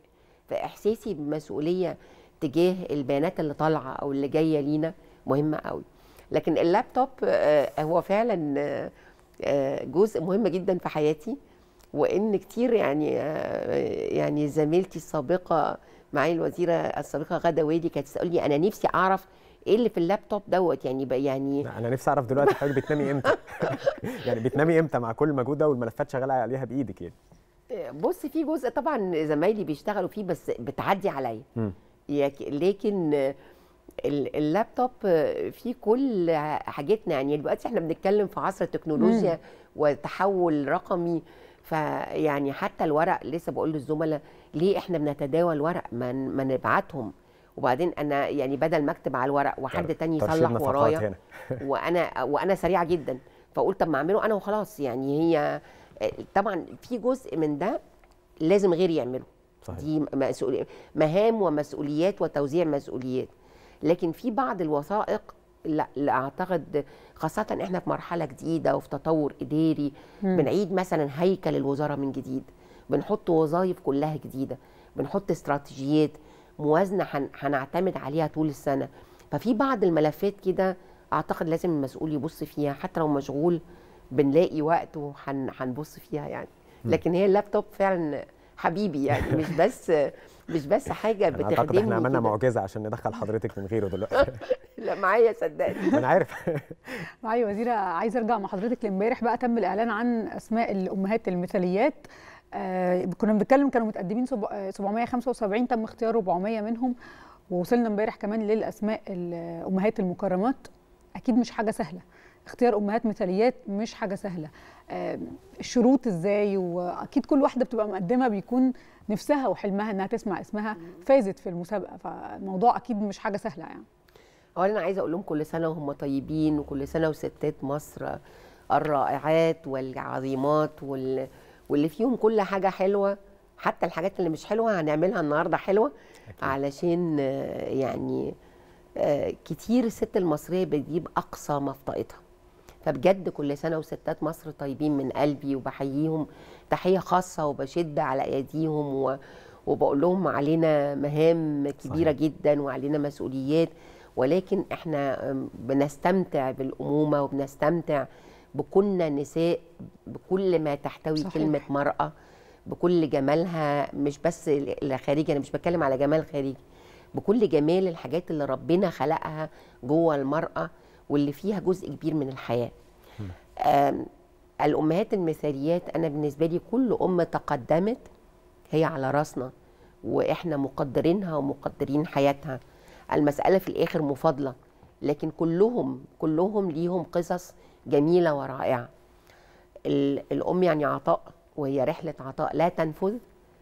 فاحساسي بمسؤوليه تجاه البيانات اللي طالعه او اللي جايه لينا مهمه قوي لكن اللابتوب آه، آه، هو فعلا آه، جزء مهم جدا في حياتي وان كتير يعني يعني زميلتي السابقه معي الوزيره السابقه غدا ويدي كانت تسالني انا نفسي اعرف ايه اللي في اللابتوب دوت يعني بقى يعني انا نفسي اعرف دلوقتي حضرتك بتنامي امتى يعني بتنامي امتى مع كل المجهود ده والملفات شغاله عليها بايدك يعني بص في جزء طبعا زمايلي بيشتغلوا فيه بس بتعدي عليا لكن اللابتوب فيه كل حاجتنا يعني دلوقتي احنا بنتكلم في عصر التكنولوجيا وتحول رقمي فيعني حتى الورق لسه بقول للزملاء ليه احنا بنتداول ورق ما, ما نبعتهم وبعدين انا يعني بدل ما اكتب على الورق وحد تاني يصلح ورايا وانا وانا سريعه جدا فقلت طب ما اعمله انا وخلاص يعني هي طبعا في جزء من ده لازم غيري يعمله صحيح. دي مسؤولية مهام ومسؤوليات وتوزيع مسؤوليات لكن في بعض الوثائق لا, لا اعتقد خاصه احنا في مرحله جديده وفي تطور اداري م. بنعيد مثلا هيكل الوزاره من جديد بنحط وظائف كلها جديده بنحط استراتيجيات موازنه هنعتمد عليها طول السنه ففي بعض الملفات كده اعتقد لازم المسؤول يبص فيها حتى لو مشغول بنلاقي وقت وهنبص فيها يعني لكن هي اللابتوب فعلا حبيبي يعني مش بس مش بس حاجه يعني بتخدمني اعتقد احنا عملنا معجزه عشان ندخل حضرتك من غيره دلوقتي لا معايا صدقني انا عارف معايا وزيره عايزه ارجع مع حضرتك لامبارح بقى تم الاعلان عن اسماء الامهات المثاليات آه كنا بنتكلم كانوا متقدمين 775 آه، تم اختيار 400 منهم ووصلنا امبارح كمان للاسماء الامهات المكرمات اكيد مش حاجه سهله اختيار امهات مثاليات مش حاجه سهله آه، الشروط ازاي واكيد كل واحده بتبقى مقدمه بيكون نفسها وحلمها انها تسمع اسمها فازت في المسابقه فالموضوع اكيد مش حاجه سهله يعني اولا عايزه اقول لهم كل سنه وهم طيبين وكل سنه وستات مصر الرائعات والعظيمات وال... واللي فيهم كل حاجه حلوه حتى الحاجات اللي مش حلوه هنعملها النهارده حلوه أكيد. علشان آه، يعني آه، كتير الست المصريه بتجيب اقصى ما في طاقتها فبجد كل سنه وستات مصر طيبين من قلبي وبحييهم تحيه خاصه وبشد على ايديهم و... وبقول لهم علينا مهام كبيره صحيح. جدا وعلينا مسؤوليات ولكن احنا بنستمتع بالامومه وبنستمتع بكنا نساء بكل ما تحتوي صحيح. كلمه مراه بكل جمالها مش بس الخارجي انا مش بتكلم على جمال خارجي بكل جمال الحاجات اللي ربنا خلقها جوه المراه واللي فيها جزء كبير من الحياه الامهات المثاليات انا بالنسبه لي كل ام تقدمت هي على راسنا واحنا مقدرينها ومقدرين حياتها المساله في الاخر مفاضله لكن كلهم كلهم ليهم قصص جميله ورائعه الام يعني عطاء وهي رحله عطاء لا تنفذ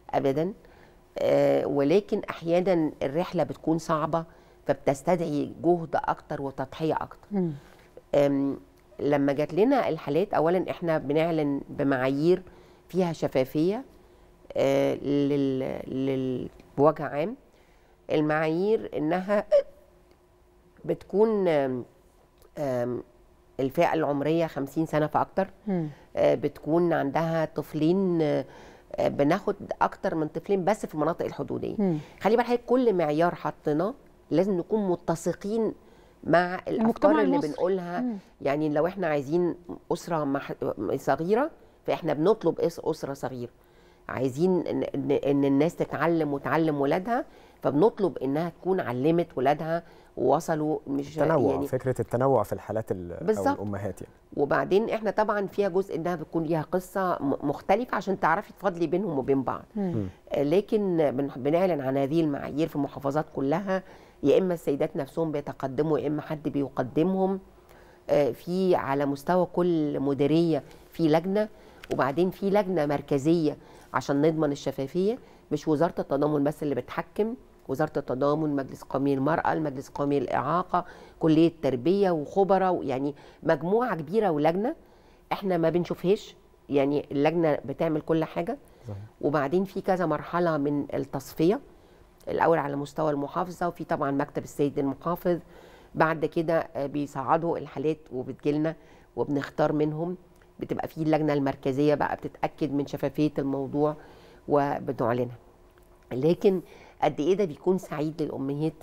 ابدا آه، ولكن احيانا الرحله بتكون صعبه فبتستدعي جهد اكتر وتضحيه اكتر لما جات لنا الحالات اولا احنا بنعلن بمعايير فيها شفافيه آه، لل بوجه عام المعايير انها بتكون الفئه العمريه 50 سنه فاكتر آه، بتكون عندها طفلين آه، بناخد اكتر من طفلين بس في المناطق الحدوديه خلي بالك كل معيار حطيناه لازم نكون متسقين مع الافكار اللي بنقولها مم. يعني لو احنا عايزين اسره مح... صغيره فاحنا بنطلب اسره صغيره عايزين إن, ان الناس تتعلم وتعلم ولادها فبنطلب انها تكون علمت ولادها ووصلوا مش تنوع يعني فكره التنوع في الحالات او الامهات يعني وبعدين احنا طبعا فيها جزء انها بتكون ليها قصه مختلفه عشان تعرفي تفضلي بينهم وبين بعض مم. لكن بنعلن عن هذه المعايير في المحافظات كلها يا اما السيدات نفسهم بيتقدموا يا اما حد بيقدمهم آه، في على مستوى كل مديريه في لجنه وبعدين في لجنه مركزيه عشان نضمن الشفافيه مش وزاره التضامن بس اللي بتحكم وزاره التضامن مجلس قومي المراه المجلس قومي الاعاقه كليه التربيه وخبراء يعني مجموعه كبيره ولجنه احنا ما بنشوفهاش يعني اللجنه بتعمل كل حاجه وبعدين في كذا مرحله من التصفيه الاول على مستوى المحافظه وفي طبعا مكتب السيد المحافظ بعد كده آه، بيصعدوا الحالات وبتجيلنا وبنختار منهم بتبقى في اللجنه المركزيه بقى بتتاكد من شفافيه الموضوع وبتعلنها لكن قد ايه ده بيكون سعيد للامهات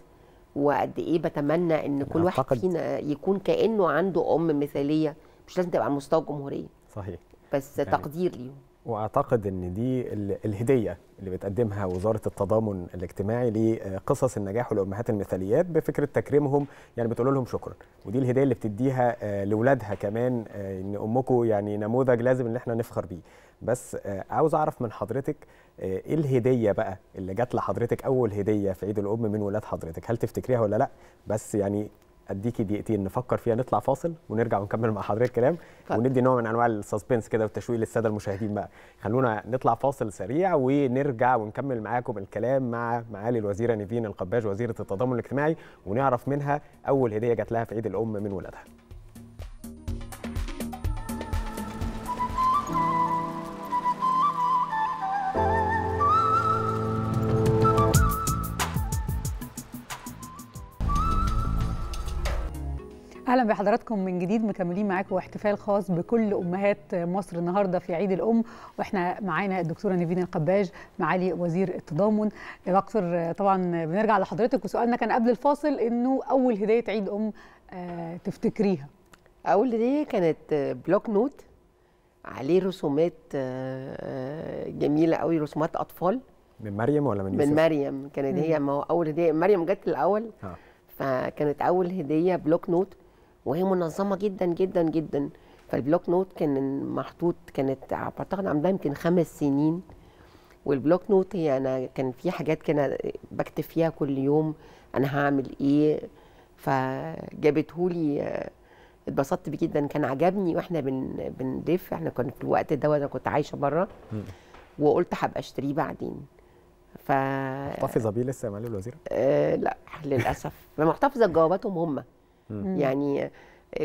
وقد ايه بتمنى ان كل واحد أعتقد. فينا يكون كانه عنده ام مثاليه مش لازم تبقى على مستوى الجمهوريه صحيح بس يعني تقدير ليهم واعتقد ان دي الهديه اللي بتقدمها وزاره التضامن الاجتماعي لقصص النجاح والامهات المثاليات بفكره تكريمهم يعني بتقول لهم شكرا ودي الهديه اللي بتديها آه، لاولادها كمان آه، ان امكم يعني نموذج لازم ان احنا نفخر بيه بس آه، عاوز اعرف من حضرتك ايه الهديه بقى اللي جت لحضرتك اول هديه في عيد الام من ولاد حضرتك هل تفتكريها ولا لا بس يعني اديكي دقيقتين نفكر فيها نطلع فاصل ونرجع ونكمل مع حضرتك الكلام طيب. وندي نوع من انواع السسبنس كده والتشويق للساده المشاهدين بقى خلونا نطلع فاصل سريع ونرجع ونكمل معاكم الكلام مع معالي الوزيره نيفين القباج وزيره التضامن الاجتماعي ونعرف منها اول هديه جات لها في عيد الام من ولادها اهلا بحضراتكم من جديد مكملين معاكم احتفال خاص بكل امهات مصر النهارده في عيد الام واحنا معانا الدكتوره نيفين القباج معالي وزير التضامن دكتور طبعا بنرجع لحضرتك وسؤالنا كان قبل الفاصل انه اول هديه عيد ام آه، تفتكريها اول هديه كانت بلوك نوت عليه رسومات آه، آه، جميله قوي رسومات اطفال من مريم ولا من يوسف؟ من مريم كانت هي ما هو اول هديه مريم جت الاول فكانت اول هديه بلوك نوت وهي منظمه جدا جدا جدا فالبلوك نوت كان محطوط كانت اعتقد عندها يمكن خمس سنين والبلوك نوت هي انا كان في حاجات كده بكتب فيها كل يوم انا هعمل ايه فجابتهولي اتبسطت بيه جدا كان عجبني واحنا بن بنضيف احنا كنا في الوقت دوت انا كنت عايشه بره وقلت هبقى اشتريه بعدين ف محتفظه بيه لسه يا معالي الوزير؟ آه لا للاسف محتفظه بجواباتهم هم يعني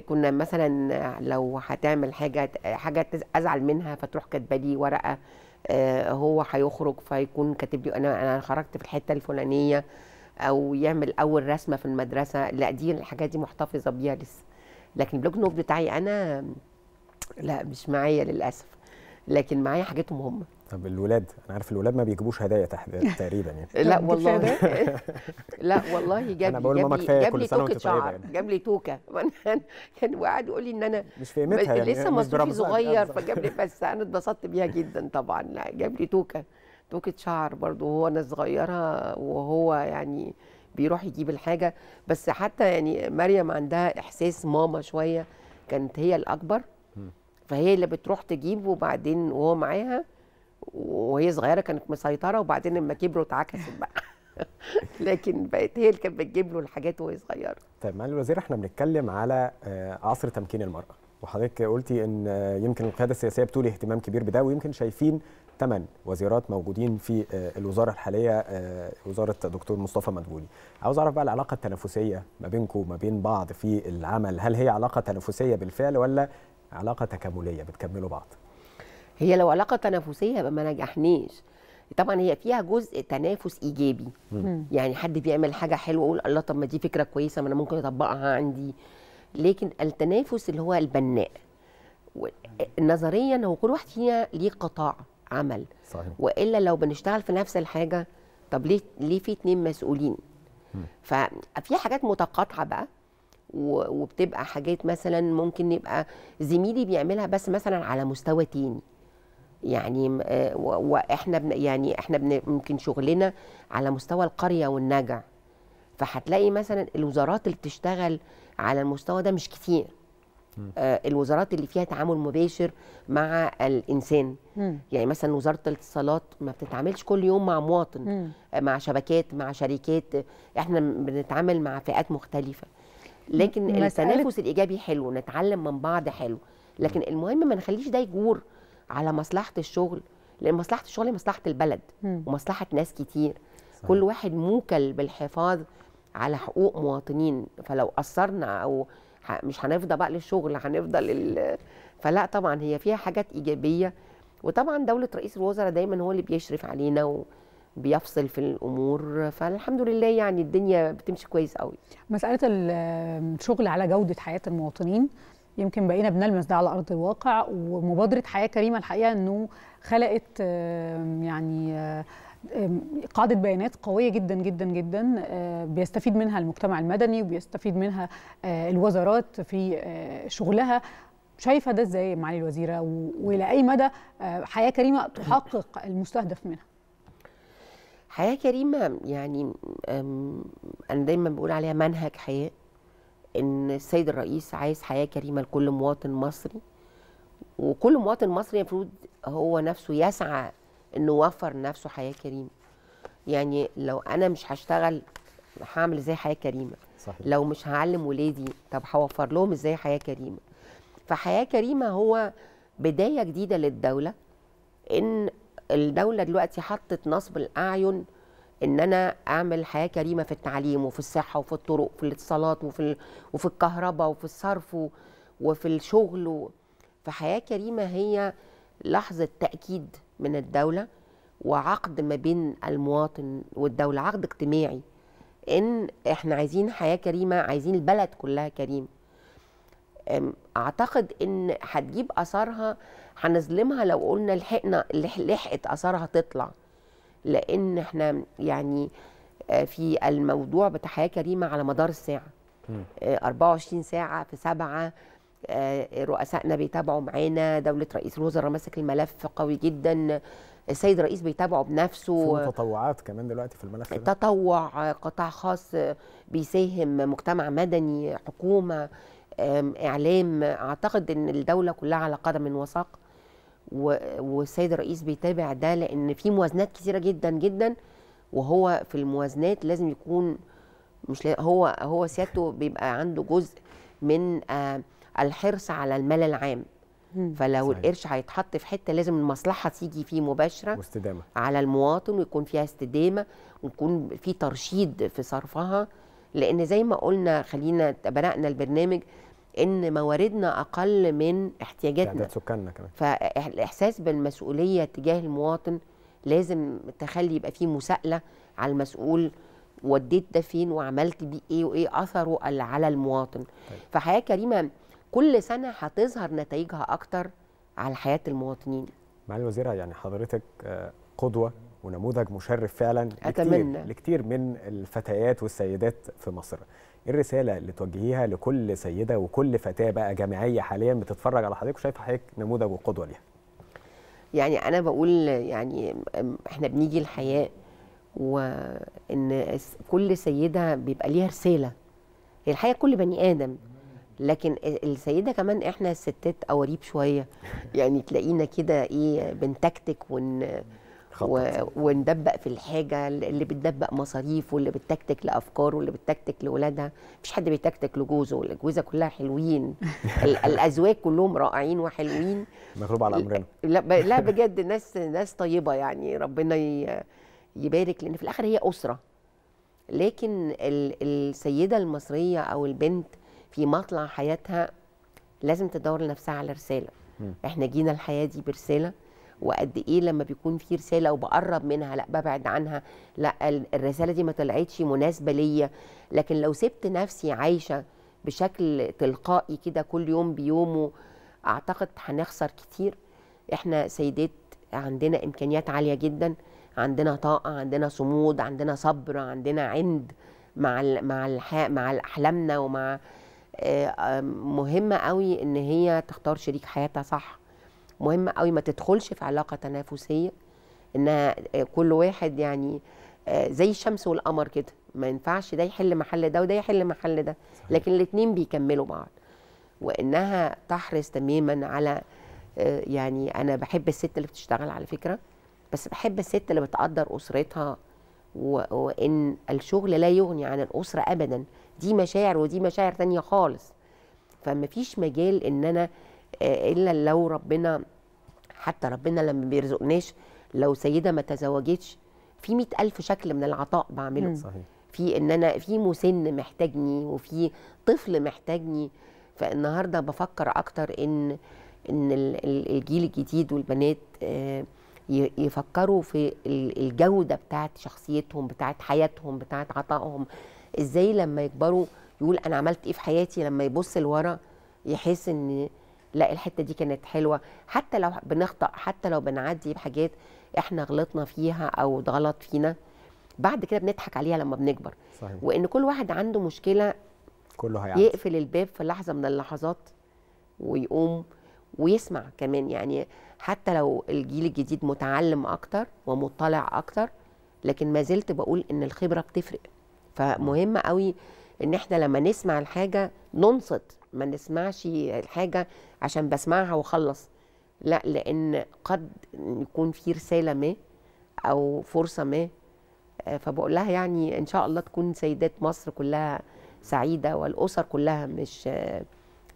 كنا مثلا لو هتعمل حاجه حاجه ازعل منها فتروح كاتبه لي ورقه آه، هو هيخرج فيكون كاتب لي انا انا خرجت في الحته الفلانيه او يعمل اول رسمه في المدرسه لا دي الحاجات دي محتفظه بيها لسه لكن بلوك نوت بتاعي انا لا مش معايا للاسف لكن معايا حاجتهم هم طب الولاد انا عارف الولاد ما بيجيبوش هدايا تقريبا يعني لا والله لا والله جاب لي انا بقول ماما كفايه كل سنه وانت طيبه يعني جاب لي توكه كان يعني وقعد يقول لي ان انا مش في قيمتها يعني لسه مصروفي يعني، صغير فجاب لي بس انا اتبسطت بيها جدا طبعا لا جاب لي توكه توكه شعر برضه وهو انا صغيره وهو يعني بيروح يجيب الحاجه بس حتى يعني مريم عندها احساس ماما شويه كانت هي الاكبر فهي اللي بتروح تجيب وبعدين وهو معاها وهي صغيره كانت مسيطره وبعدين لما كبروا اتعكست بقى لكن بقت هي اللي كانت بتجيب له الحاجات وهي صغيره. طيب معالي الوزير احنا بنتكلم على آه، عصر تمكين المراه وحضرتك قلتي ان آه، يمكن القياده السياسيه بتولي اهتمام كبير بده ويمكن شايفين ثمان وزيرات موجودين في آه، الوزاره الحاليه وزاره الدكتور مصطفى مدبولي عاوز اعرف بقى العلاقه التنافسيه ما بينكم وما بين بعض في العمل هل هي علاقه تنافسيه بالفعل ولا علاقه تكامليه بتكملوا بعض هي لو علاقه تنافسيه يبقى ما نجحناش طبعا هي فيها جزء تنافس ايجابي مم. يعني حد بيعمل حاجه حلوه اقول الله طب ما دي فكره كويسه ما انا ممكن اطبقها عندي لكن التنافس اللي هو البناء نظريا هو كل واحد فينا ليه قطاع عمل صحيح. والا لو بنشتغل في نفس الحاجه طب ليه ليه في اتنين مسؤولين ففي حاجات متقاطعه بقى وبتبقى حاجات مثلا ممكن يبقى زميلي بيعملها بس مثلا على مستوى تاني يعني آه، واحنا يعني احنا ممكن شغلنا على مستوى القريه والنجع فهتلاقي مثلا الوزارات اللي بتشتغل على المستوى ده مش كتير آه، الوزارات اللي فيها تعامل مباشر مع الانسان يعني مثلا وزاره الاتصالات ما بتتعاملش كل يوم مع مواطن آه، مع شبكات مع شركات احنا بنتعامل مع فئات مختلفه لكن التنافس الايجابي حلو نتعلم من بعض حلو لكن المهم ما نخليش ده يجور على مصلحه الشغل لان مصلحه الشغل مصلحه البلد مم. ومصلحه ناس كتير صحيح. كل واحد موكل بالحفاظ على حقوق مواطنين فلو قصرنا او مش هنفضى بقى للشغل هنفضل لل... فلا طبعا هي فيها حاجات ايجابيه وطبعا دوله رئيس الوزراء دايما هو اللي بيشرف علينا و... بيفصل في الامور فالحمد لله يعني الدنيا بتمشي كويس قوي مساله الشغل على جوده حياه المواطنين يمكن بقينا بنلمس ده على ارض الواقع ومبادره حياه كريمه الحقيقه انه خلقت يعني قاعدة بيانات قوية جدا جدا جدا آه، بيستفيد منها المجتمع المدني وبيستفيد منها آه، الوزارات في آه، شغلها شايفة ده ازاي معالي الوزيرة وإلى أي مدى حياة كريمة تحقق المستهدف منها حياة كريمة يعني أنا دايما بقول عليها منهج حياة ان السيد الرئيس عايز حياه كريمه لكل مواطن مصري وكل مواطن مصري المفروض هو نفسه يسعى انه يوفر لنفسه حياه كريمه يعني لو انا مش هشتغل هعمل ازاي حياه كريمه صحيح. لو مش هعلم ولادي طب هوفر لهم ازاي حياه كريمه فحياه كريمه هو بدايه جديده للدوله ان الدوله دلوقتي حطت نصب الاعين ان انا اعمل حياه كريمه في التعليم وفي الصحه وفي الطرق وفي الاتصالات وفي وفي الكهرباء وفي الصرف وفي الشغل و... فحياه كريمه هي لحظه تاكيد من الدوله وعقد ما بين المواطن والدوله عقد اجتماعي ان احنا عايزين حياه كريمه عايزين البلد كلها كريم اعتقد ان هتجيب اثارها هنظلمها لو قلنا لحقنا لحقت اثارها تطلع لان احنا يعني آه، في الموضوع بتاع حياه كريمه على مدار الساعه م. 24 آه، ساعه في سبعه آه، رؤسائنا بيتابعوا معانا دوله رئيس الوزراء ماسك الملف قوي جدا السيد الرئيس بيتابعه بنفسه في تطوعات كمان دلوقتي في الملف ده تطوع قطاع خاص بيساهم مجتمع مدني حكومه اعلام اعتقد ان الدوله كلها على قدم وساق والسيد الرئيس بيتابع ده لان في موازنات كثيره جدا جدا وهو في الموازنات لازم يكون مش هو هو سيادته بيبقى عنده جزء من آه، الحرص على المال العام فلو صحيح. القرش هيتحط في حته لازم المصلحه تيجي فيه مباشره واستدامه على المواطن ويكون فيها استدامه ويكون في ترشيد في صرفها لان زي ما قلنا خلينا بدانا البرنامج ان مواردنا اقل من يعني احتياجاتنا احتياجات سكاننا كمان فالاحساس بالمسؤوليه تجاه المواطن لازم تخلي يبقى فيه مساءله على المسؤول وديت ده فين وعملت بيه ايه وايه اثره على المواطن طيب. فحياه كريمه كل سنه هتظهر نتائجها اكتر على حياه المواطنين معالي الوزيره يعني حضرتك آه، قدوه ونموذج مشرف فعلا أتمنى. لكتير, لكتير من الفتيات والسيدات في مصر الرساله اللي توجهيها لكل سيده وكل فتاه بقى جامعيه حاليا بتتفرج على حضرتك وشايفه حضرتك نموذج وقدوه ليها يعني انا بقول يعني احنا بنيجي الحياه وان كل سيده بيبقى ليها رساله هي الحقيقه كل بني ادم لكن السيده كمان احنا الستات قواريب شويه يعني تلاقينا كده ايه بنتكتك ون وندبق في الحاجه اللي بتدبق مصاريف واللي بتكتك لافكاره واللي بتكتك لاولادها مفيش حد بيتكتك لجوزه والجوزه كلها حلوين الازواج كلهم رائعين وحلوين مغلوب على امرنا لا لا بجد ناس ناس طيبه يعني ربنا يبارك لان في الاخر هي اسره لكن السيده المصريه او البنت في مطلع حياتها لازم تدور لنفسها على رساله احنا جينا الحياه دي برساله وقد ايه لما بيكون في رساله وبقرب منها لا ببعد عنها لا الرساله دي ما طلعتش مناسبه ليا لكن لو سبت نفسي عايشه بشكل تلقائي كده كل يوم بيومه اعتقد هنخسر كتير احنا سيدات عندنا امكانيات عاليه جدا عندنا طاقه عندنا صمود عندنا صبر عندنا عند مع مع مع احلامنا ومع آه، مهمه قوي ان هي تختار شريك حياتها صح مهم قوي ما تدخلش في علاقه تنافسيه انها آه، كل واحد يعني آه، زي الشمس والقمر كده ما ينفعش ده يحل محل ده وده يحل محل ده لكن الاثنين بيكملوا بعض وانها تحرص تماما على آه، يعني انا بحب الست اللي بتشتغل على فكره بس بحب الست اللي بتقدر اسرتها وان الشغل لا يغني عن الاسره ابدا دي مشاعر ودي مشاعر تانية خالص فمفيش مجال ان انا آه، الا لو ربنا حتى ربنا لما بيرزقناش لو سيده ما تزوجتش في مئة ألف شكل من العطاء بعمله صحيح. في ان انا في مسن محتاجني وفي طفل محتاجني فالنهارده بفكر اكتر ان ان الجيل الجديد والبنات آه، يفكروا في الجوده بتاعه شخصيتهم بتاعه حياتهم بتاعه عطائهم ازاي لما يكبروا يقول انا عملت ايه في حياتي لما يبص لورا يحس ان لا الحته دي كانت حلوه حتى لو بنخطا حتى لو بنعدي بحاجات احنا غلطنا فيها او غلط فينا بعد كده بنضحك عليها لما بنكبر صحيح. وان كل واحد عنده مشكله كله هيعدي يقفل الباب في لحظه من اللحظات ويقوم ويسمع كمان يعني حتى لو الجيل الجديد متعلم اكتر ومطلع اكتر لكن ما زلت بقول ان الخبره بتفرق فمهم قوي ان احنا لما نسمع الحاجه ننصت ما نسمعش الحاجه عشان بسمعها واخلص لا لان قد يكون في رساله ما او فرصه ما آه، فبقول لها يعني ان شاء الله تكون سيدات مصر كلها سعيده والاسر كلها مش آه،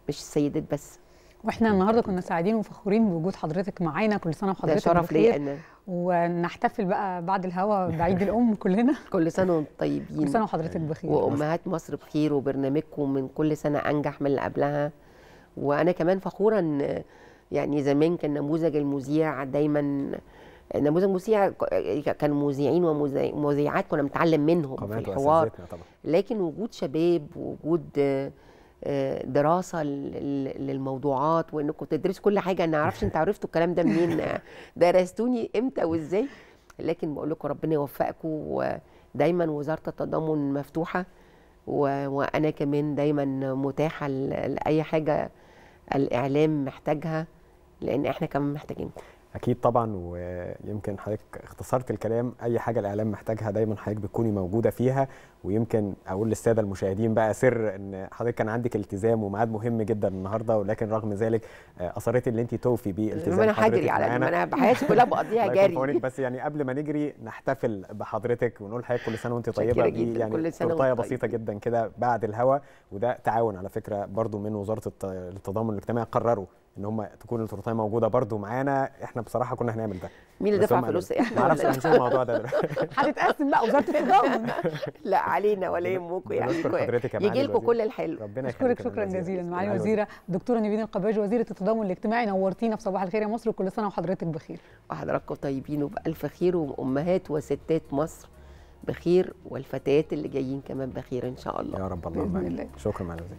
مش السيدات بس واحنا النهارده كنا سعيدين وفخورين بوجود حضرتك معانا كل سنه وحضرتك شرف ليا ونحتفل بقى بعد الهوا بعيد الام كلنا كل سنه وانتم طيبين كل سنه وحضرتك بخير وامهات مصر بخير وبرنامجكم من كل سنه انجح من اللي قبلها وانا كمان فخورا يعني زمان كان نموذج المذيع دايما نموذج مذيع كان مذيعين ومذيعات كنا بنتعلم منهم في الحوار لكن وجود شباب وجود آه، دراسه للموضوعات وانكم تدرسوا كل حاجه انا ما اعرفش انت عرفتوا الكلام ده منين آه، درستوني امتى وازاي لكن بقول لكم ربنا يوفقكم ودايما وزاره التضامن مفتوحه وانا كمان دايما متاحه لاي حاجه الاعلام محتاجها لان احنا كمان محتاجين اكيد طبعا ويمكن حضرتك اختصرت الكلام اي حاجه الاعلام محتاجها دايما حضرتك بتكوني موجوده فيها ويمكن اقول للساده المشاهدين بقى سر ان حضرتك كان عندك التزام وميعاد مهم جدا النهارده ولكن رغم ذلك اصريت آه، ان انت توفي بالتزام انا هجري على انا حياتي كلها بقضيها جري بس يعني قبل ما نجري نحتفل بحضرتك ونقول حضرتك كل سنه وانت طيبه جدا يعني كل سنه وانت بسيطه طيب. جدا كده بعد الهوا وده تعاون على فكره برضو من وزاره التضامن الاجتماعي قرروا ان هم تكون الفرطايه موجوده برده معانا احنا بصراحه كنا هنعمل ده مين اللي دفع فلوس احنا ما اعرفش هنشوف الموضوع ده هتتقسم بقى وزاره التضامن لا علينا ولا يهمكم يعني يا يجي لكم كل الحلو ربنا اشكرك شكرا جزيلا معالي الوزيره الدكتوره نيفين القباج وزيره التضامن الاجتماعي نورتينا في صباح الخير يا مصر وكل سنه وحضرتك بخير وحضراتكم طيبين وبالف خير وامهات وستات مصر بخير والفتيات اللي جايين كمان بخير ان شاء الله يا رب الله باذن شكرا معالي